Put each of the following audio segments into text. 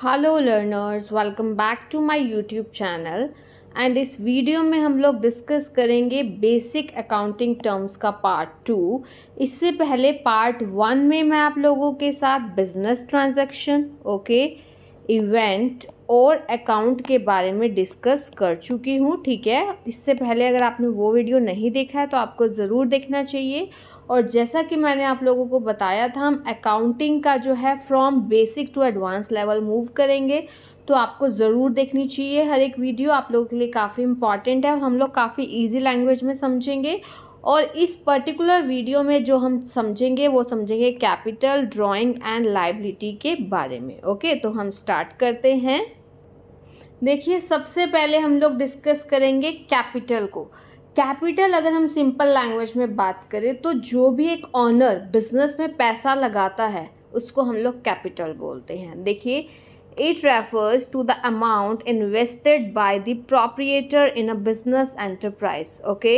Hello learners welcome back to my YouTube channel and इस video में हम लोग डिस्कस करेंगे बेसिक अकाउंटिंग टर्म्स का पार्ट टू इससे पहले पार्ट वन में मैं आप लोगों के साथ बिजनेस ट्रांजैक्शन ओके इवेंट और अकाउंट के बारे में डिस्कस कर चुकी हूँ ठीक है इससे पहले अगर आपने वो वीडियो नहीं देखा है तो आपको ज़रूर देखना चाहिए और जैसा कि मैंने आप लोगों को बताया था हम अकाउंटिंग का जो है from basic to advance level move करेंगे तो आपको ज़रूर देखनी चाहिए हर एक वीडियो आप लोगों के लिए काफ़ी इंपॉर्टेंट है और हम लोग काफ़ी ईजी लैंग्वेज में समझेंगे और इस पर्टिकुलर वीडियो में जो हम समझेंगे वो समझेंगे कैपिटल ड्राइंग एंड लाइबिलिटी के बारे में ओके तो हम स्टार्ट करते हैं देखिए सबसे पहले हम लोग डिस्कस करेंगे कैपिटल को कैपिटल अगर हम सिंपल लैंग्वेज में बात करें तो जो भी एक ऑनर बिजनेस में पैसा लगाता है उसको हम लोग कैपिटल बोलते हैं देखिए it refers to the amount invested by the proprietor in a business enterprise okay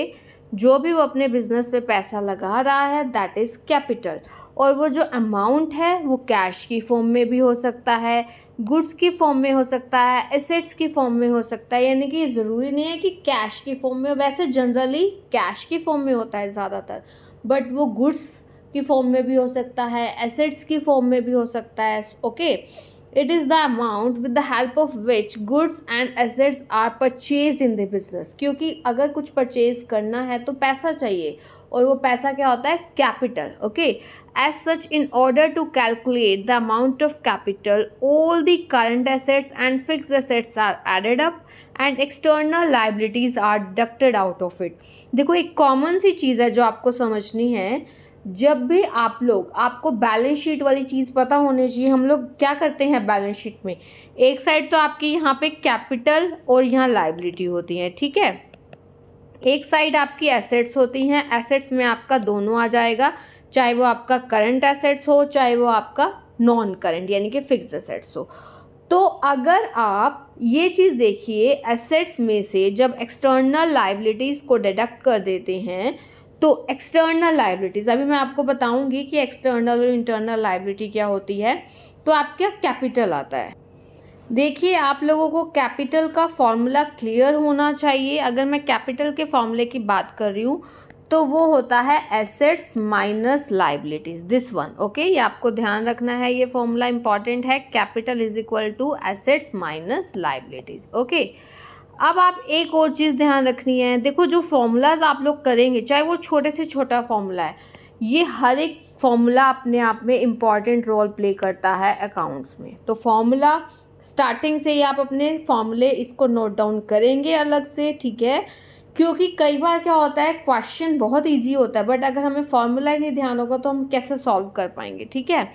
जो भी वो अपने बिजनेस पे पैसा लगा रहा है दैट इज़ कैपिटल और वो जो अमाउंट है वो कैश की फॉर्म में भी हो सकता है गुड्स की फॉर्म में हो सकता है एसेट्स की फॉर्म में हो सकता है यानी कि ज़रूरी नहीं है कि कैश की फॉर्म में वैसे जनरली कैश की फॉर्म में होता है ज़्यादातर बट वो गुड्स की फॉर्म में भी हो सकता है एसेट्स की फॉर्म में भी हो सकता है okay okay? It is the amount with the help of which goods and assets are purchase in the business क्योंकि अगर कुछ परचेज करना है तो पैसा चाहिए और वो पैसा क्या होता है capital okay as such in order to calculate the amount of capital all the current assets and fix assets are added up and external liabilities are deducted out of it देखो एक कॉमन सी चीज़ है जो आपको समझनी है जब भी आप लोग आपको बैलेंस शीट वाली चीज़ पता होनी चाहिए हम लोग क्या करते हैं बैलेंस शीट में एक साइड तो आपकी यहाँ पे कैपिटल और यहाँ लाइबिलिटी होती है ठीक है एक साइड आपकी एसेट्स होती हैं एसेट्स में आपका दोनों आ जाएगा चाहे वो आपका करंट एसेट्स हो चाहे वो आपका नॉन करंट यानी कि फिक्स एसेट्स हो तो अगर आप ये चीज़ देखिए एसेट्स में से जब एक्सटर्नल लाइबिलिटीज़ को डिडक्ट कर देते हैं तो एक्सटर्नल लाइबिलिटीज़ अभी मैं आपको बताऊंगी कि एक्सटर्नल और इंटरनल लाइबिलिटी क्या होती है तो आपका कैपिटल आता है देखिए आप लोगों को कैपिटल का फॉर्मूला क्लियर होना चाहिए अगर मैं कैपिटल के फॉर्मूले की बात कर रही हूँ तो वो होता है assets minus liabilities this one okay ये आपको ध्यान रखना है ये फॉर्मूला इंपॉर्टेंट है capital is equal to assets minus liabilities okay अब आप एक और चीज़ ध्यान रखनी है देखो जो फॉर्मूलाज आप लोग करेंगे चाहे वो छोटे से छोटा फॉर्मूला है ये हर एक फॉर्मूला अपने आप में इम्पॉर्टेंट रोल प्ले करता है अकाउंट्स में तो फॉर्मूला स्टार्टिंग से ही आप अपने फॉर्मूले इसको नोट डाउन करेंगे अलग से ठीक है क्योंकि कई बार क्या होता है क्वेश्चन बहुत इजी होता है बट अगर हमें फॉर्मूला ही नहीं ध्यान होगा तो हम कैसे सॉल्व कर पाएंगे ठीक है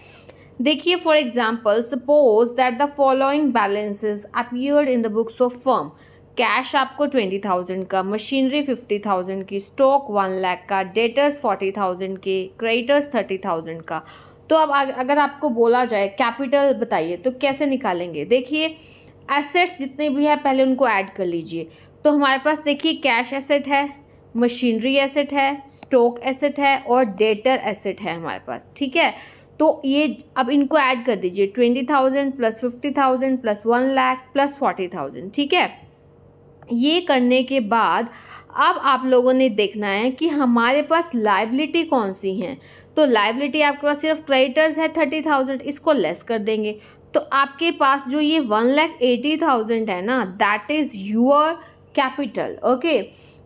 देखिए for example suppose that the following balances appear in the books of firm cash आपको ट्वेंटी थाउजेंड का मशीनरी फिफ्टी थाउजेंड की स्टॉक वन लाख का डेटर्स फोर्टी थाउजेंड के क्रेडिटर्स थर्टी थाउजेंड का तो अब अगर आपको बोला जाए कैपिटल बताइए तो कैसे निकालेंगे देखिए एसेट्स जितने भी हैं पहले उनको ऐड कर लीजिए तो हमारे पास देखिए कैश एसेट है मशीनरी एसेट है स्टॉक एसेट है और डेटर एसेट है हमारे पास ठीक है तो ये अब इनको ऐड कर दीजिए twenty thousand plus fifty thousand plus one lakh plus forty thousand ठीक है ये करने के बाद अब आप लोगों ने देखना है कि हमारे पास लाइबिलिटी कौन सी हैं तो लाइबिलिटी आपके पास सिर्फ क्रेडिटर्स है थर्टी थाउजेंड इसको लेस कर देंगे तो आपके पास जो ये वन लैख एटी थाउजेंड है ना that is your capital okay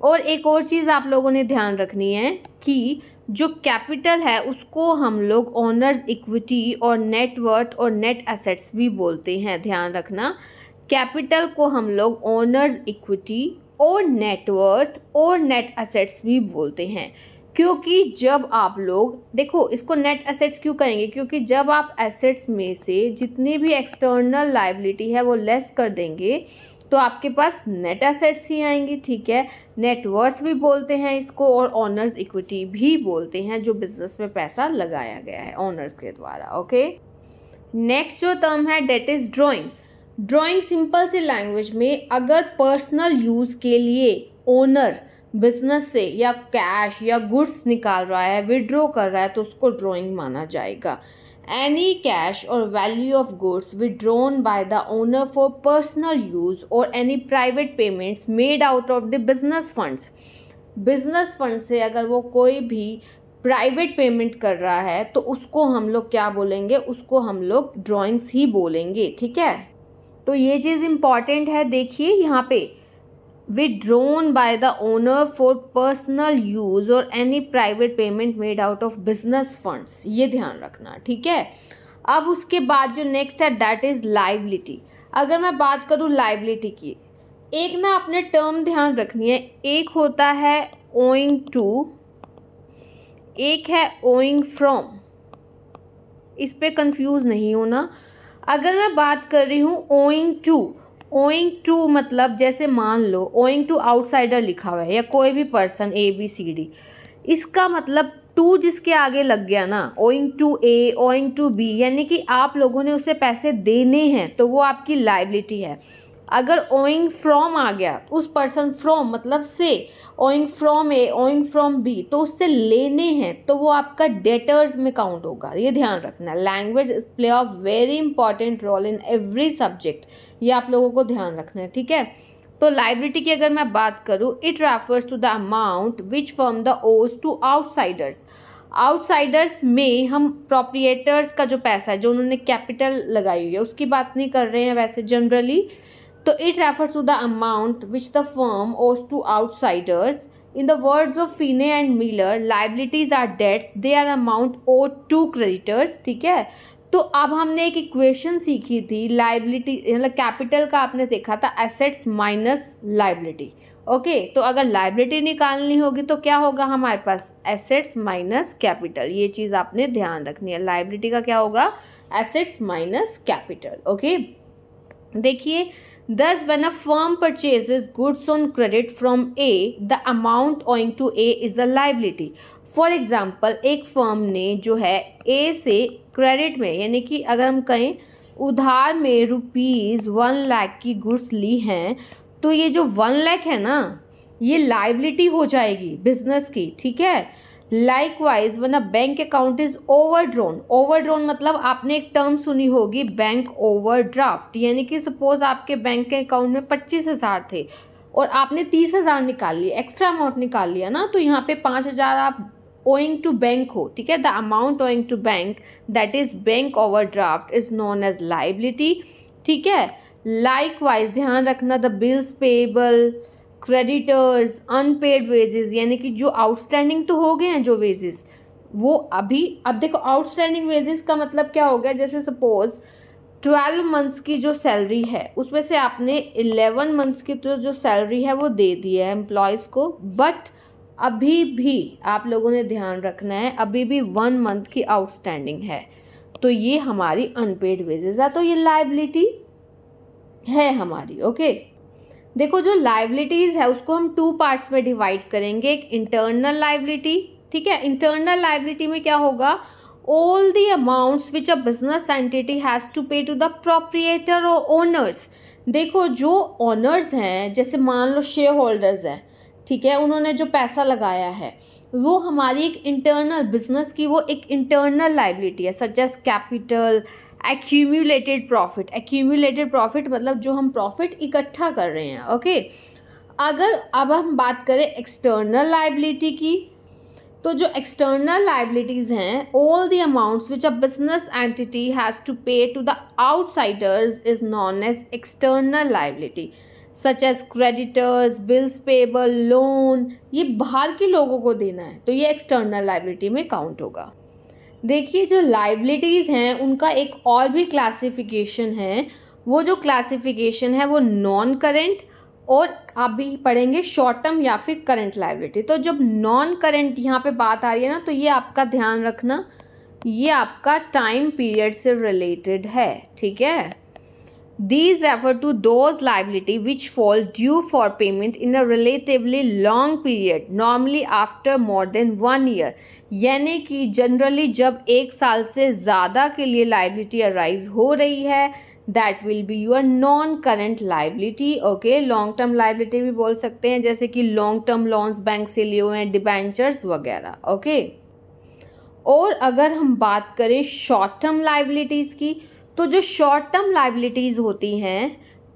और एक और चीज़ आप लोगों ने ध्यान रखनी है कि जो कैपिटल है उसको हम लोग ऑनर्स इक्विटी और नेटवर्थ और नेट एसेट्स भी बोलते हैं ध्यान रखना कैपिटल को हम लोग ओनर्स इक्विटी और नेटवर्थ और नेट असेट्स भी बोलते हैं क्योंकि जब आप लोग देखो इसको नेट असेट्स क्यों कहेंगे क्योंकि जब आप एसेट्स में से जितनी भी एक्सटर्नल लाइबिलिटी है वो लेस कर देंगे तो आपके पास नेट असेट्स ही आएंगे ठीक है नेटवर्थ भी बोलते हैं इसको और ऑनर्स इक्विटी भी बोलते हैं जो बिजनेस में पैसा लगाया गया है ऑनर्स के द्वारा ओके नेक्स्ट जो टर्म है that is drawing drawing simple सी लैंग्वेज में अगर पर्सनल यूज़ के लिए ओनर बिजनेस से या कैश या गुड्स निकाल रहा है विड्रॉ कर रहा है तो उसको ड्राइंग माना जाएगा एनी कैश और value of goods withdrawn by the owner for personal use और any private payments made out of the business funds business fund से अगर वो कोई भी प्राइवेट पेमेंट कर रहा है तो उसको हम लोग क्या बोलेंगे उसको हम लोग ड्राइंग्स ही बोलेंगे ठीक है तो ये चीज़ इम्पॉर्टेंट है देखिए यहाँ पे withdrawn by the owner for personal use और any private payment made out of business funds ये ध्यान रखना ठीक है अब उसके बाद जो नेक्स्ट है दैट इज़ लाइबिलिटी अगर मैं बात करूँ लाइबिलिटी की एक ना अपने टर्म ध्यान रखनी है एक होता है ओइंग टू एक है ओइंग फ्रॉम इस पर कंफ्यूज नहीं होना अगर मैं बात कर रही हूँ ओइंग टू ओइंग टू मतलब जैसे मान लो ओइंग टू आउटसाइडर लिखा हुआ है या कोई भी person A B C D इसका मतलब टू जिसके आगे लग गया ना owing to A owing to B यानी कि आप लोगों ने उसे पैसे देने हैं तो वो आपकी लाइबिलिटी है अगर ओइंग फ्रॉम आ गया तो उस पर्सन फ्रॉम मतलब से owing from A owing from B तो उससे लेने हैं तो वो आपका डेटर्स में काउंट होगा ये ध्यान रखना language play of very important role in every subject ये आप लोगों को ध्यान रखना है ठीक है तो लाइब्रिटी की अगर मैं बात करूँ it refers to the amount which from the owes to outsiders outsiders में हम प्रोप्रिएटर्स का जो पैसा है जो उन्होंने कैपिटल लगाई हुई है उसकी बात नहीं कर रहे हैं वैसे जनरली तो it refers to the amount which the firm owes to outsiders in the words of Finney and Miller liabilities are debts they are amount owe to creditors ठीक है तो अब हमने एक इक्वेशन सीखी थी लाइबिलिटी मतलब कैपिटल का आपने देखा था एसेट्स माइनस लाइबिलिटी ओके तो अगर लाइबिलिटी निकालनी होगी तो क्या होगा हमारे पास एसेट्स माइनस कैपिटल ये चीज़ आपने ध्यान रखनी है लाइबिलिटी का क्या होगा एसेट्स माइनस कैपिटल ओके देखिए Thus, when a firm purchases goods on credit from A, the amount owing to A is a liability. For example एक फर्म ने जो है ए से क्रेडिट में यानी कि अगर हम कहें उधार में रुपीज़ वन लाख की गुड्स ली हैं तो ये जो वन लाख है ना ये लाइबिलिटी हो जाएगी बिजनेस की ठीक है likewise one a bank account is overdrawn overdrawn मतलब आपने एक टर्म सुनी होगी बैंक ओवरड्राफ्ट यानी कि सपोज आपके बैंक के अकाउंट में पच्चीस हज़ार थे और आपने तीस हज़ार निकाल लिए एक्स्ट्रा अमाउंट निकाल लिया ना तो यहाँ पे पाँच हज़ार आप ओइंग टू बैंक हो ठीक है the amount owing to bank that is bank overdraft is known as liability ठीक है लाइक वाइज ध्यान रखना the bills payable creditors unpaid wages यानी कि जो आउटस्टैंडिंग तो हो गए हैं जो वेजेस वो अभी अब देखो आउटस्टैंडिंग वेजेस का मतलब क्या हो गया जैसे सपोज ट्वेल्व मंथ्स की जो सैलरी है उसमें से आपने इलेवन मंथ्स की तो जो सैलरी है वो दे दी है एम्प्लॉयज़ को बट अभी भी आप लोगों ने ध्यान रखना है अभी भी वन मंथ की आउटस्टैंडिंग है तो ये हमारी अनपेड वेजेस है तो ये लाइबिलिटी है हमारी ओके okay? देखो जो लाइबिलिटीज़ है उसको हम टू पार्ट्स में डिवाइड करेंगे एक इंटरनल लाइबिलिटी ठीक है इंटरनल लाइबिलिटी में क्या होगा all the amounts which a business entity has to pay to the proprietor और ओनर्स देखो जो ओनर्स हैं जैसे मान लो शेयर होल्डर्स हैं ठीक है उन्होंने जो पैसा लगाया है वो हमारी एक इंटरनल बिजनेस की वो एक इंटरनल लाइबिलिटी है such as capital accumulated profit accumulated profit मतलब जो हम प्रॉफिट इकट्ठा कर रहे हैं ओके अगर अब हम बात करें एक्सटर्नल लाइबिलिटी की तो जो एक्सटर्नल लाइबिलिटीज़ हैं all the amounts which a business entity has to pay to the outsiders is known as external liability such as creditors bills payable loan ये बाहर के लोगों को देना है तो ये एक्सटर्नल लाइबिलिटी में काउंट होगा देखिए जो लाइबिलिटीज़ हैं उनका एक और भी क्लासिफिकेशन है वो जो क्लासिफिकेशन है वो नॉन करेंट और अभी पढ़ेंगे शॉर्ट टर्म या फिर करंट लाइबिलिटी तो जब नॉन करंट यहाँ पे बात आ रही है ना तो ये आपका ध्यान रखना ये आपका टाइम पीरियड से रिलेटेड है ठीक है These refer to those liability which fall due for payment in a relatively long period, normally after more than one year. यानी कि जनरली जब एक साल से ज़्यादा के लिए लाइबिलिटी अराइज हो रही है that will be your non current liability okay long term liability भी बोल सकते हैं जैसे कि लॉन्ग टर्म लोन्स बैंक से लिए हुए हैं डिबेंचर्स वगैरह ओके okay? और अगर हम बात करें शॉर्ट टर्म लाइबिलिटीज़ की तो जो शॉर्ट टर्म लाइबिलिटीज़ होती हैं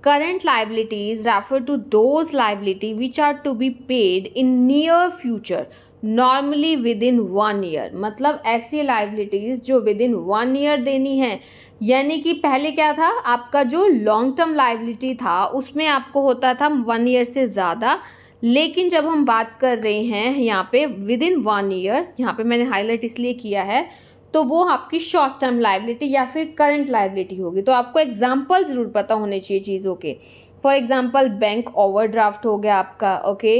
current liabilities refer to those liability which are to be paid in near future normally within one year मतलब ऐसी लाइबिलिटीज़ जो विद इन वन ईयर देनी है यानी कि पहले क्या था आपका जो लॉन्ग टर्म लाइबिलिटी था उसमें आपको होता था वन ईयर से ज़्यादा लेकिन जब हम बात कर रहे हैं यहाँ पे विद इन वन ईयर यहाँ पे मैंने हाईलाइट इसलिए किया है तो वो आपकी शॉर्ट टर्म लाइबिलिटी या फिर करंट लाइबिलिटी होगी तो आपको एग्जाम्पल ज़रूर पता होने चाहिए चीज़ों के फॉर एग्ज़ाम्पल बैंक ओवरड्राफ्ट हो गया आपका okay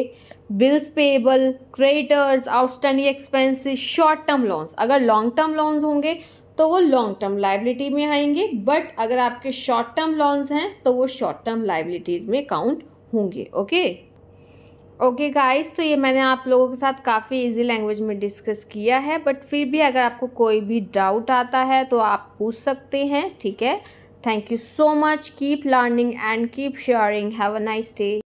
bills payable creditors outstanding expenses short term loans अगर लॉन्ग टर्म लोन्स होंगे तो वो लॉन्ग टर्म लाइबिलिटी में आएंगे बट अगर आपके शॉर्ट टर्म लोन्स हैं तो वो शॉर्ट टर्म लाइबिलिटीज़ में काउंट होंगे ओके ओके okay गाइस तो ये मैंने आप लोगों के साथ काफ़ी इजी लैंग्वेज में डिस्कस किया है बट फिर भी अगर आपको कोई भी डाउट आता है तो आप पूछ सकते हैं ठीक है thank you so much keep learning and keep sharing have a nice day